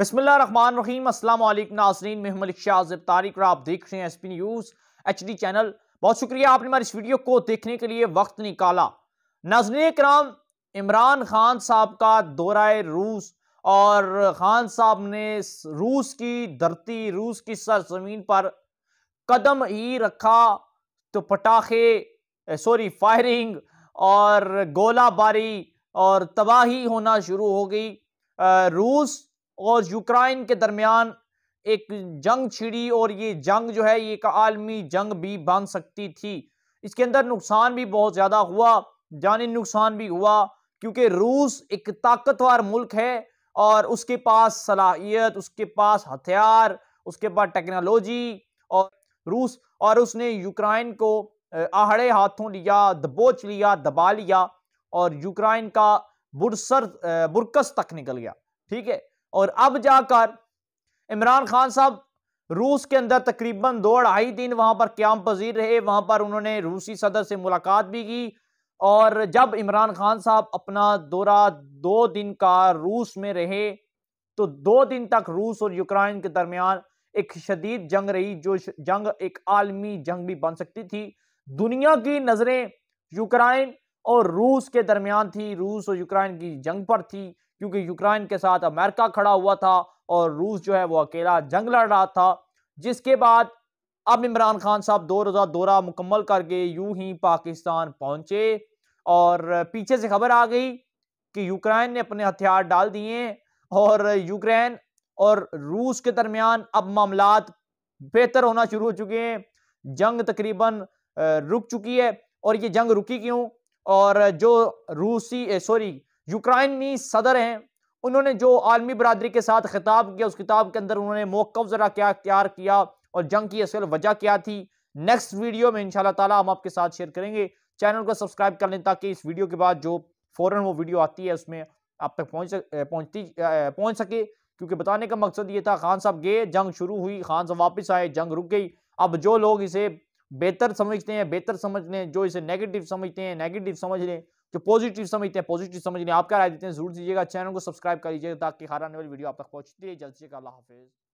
बसमीम अल्लाम नाजरीन मैं मलिक शाहब तारिक और आप देख रहे हैं S P news H D channel बहुत शुक्रिया आपने हमारी इस वीडियो को देखने के लिए वक्त निकाला नजर कराम इमरान खान साहब का दौरा रूस और खान साहब ने रूस की धरती रूस की सरजमीन पर कदम ही रखा तो पटाखे सॉरी फायरिंग और गोलाबारी और तबाही होना शुरू हो गई रूस और यूक्राइन के दरमियान एक जंग छिड़ी और ये जंग जो है ये एक आलमी जंग भी बन सकती थी इसके अंदर नुकसान भी बहुत ज़्यादा हुआ जानी नुकसान भी हुआ क्योंकि रूस एक ताकतवर मुल्क है और उसके पास सलाहियत उसके पास हथियार उसके पास टेक्नोलॉजी और रूस और उसने यूक्राइन को आहड़े हाथों लिया दबोच लिया दबा लिया और यूक्राइन का बुरसर बुरकस तक निकल गया ठीक है और अब जाकर इमरान खान साहब रूस के अंदर तकरीबन दो अढ़ाई दिन वहां पर क्याम पजीर रहे वहां पर उन्होंने रूसी सदर से मुलाकात भी की और जब इमरान खान साहब अपना दौरा दो दिन का रूस में रहे तो दो दिन तक रूस और यूक्रेन के दरमियान एक शदीद जंग रही जो जंग एक आलमी जंग भी बन सकती थी दुनिया की नज़रें यूक्रेन और रूस के दरमियान थी रूस और यूक्रेन की जंग पर थी क्योंकि यूक्रेन के साथ अमेरिका खड़ा हुआ था और रूस जो है वो अकेला जंग लड़ रहा था जिसके बाद अब इमरान खान साहब दो रोज़ा दौरा मुकम्मल करके यूं ही पाकिस्तान पहुंचे और पीछे से खबर आ गई कि यूक्रेन ने अपने हथियार डाल दिए और यूक्रेन और रूस के दरमियान अब मामला बेहतर होना शुरू हो चुके हैं जंग तकरीबन रुक चुकी है और ये जंग रुकी क्यों और जो रूसी सॉरी यूक्राइनी सदर हैं उन्होंने जो आलमी बरदरी के साथ खिताब किया उस किताब के अंदर उन्होंने मौकफ ज़रा क्या तैयार किया और जंग की असल वजह क्या थी नेक्स्ट वीडियो में इनशाला ताला हम आपके साथ शेयर करेंगे चैनल को सब्सक्राइब कर लें ताकि इस वीडियो के बाद जो फ़ौरन वो वीडियो आती है उसमें आप तक पहुँच पहुँचती पहुँच सके क्योंकि बताने का मकसद ये था खान साहब गए जंग शुरू हुई खान साहब वापस आए जंग रुक गई अब जो लोग इसे बेहतर समझते हैं बेहतर समझ लें जो इसे नेगेटिव समझते हैं नेगेटिव समझ लें जो पॉजिटिव समझते हैं पॉजिटिव समझ आप क्या राय देते हैं जरूर दीजिएगा चैनल को सब्सक्राइब कर लीजिएगा ताकि हर आने वाली वीडियो आप तक पहुंचती रहे जल्द से जल्द अल्लाह हाफिज़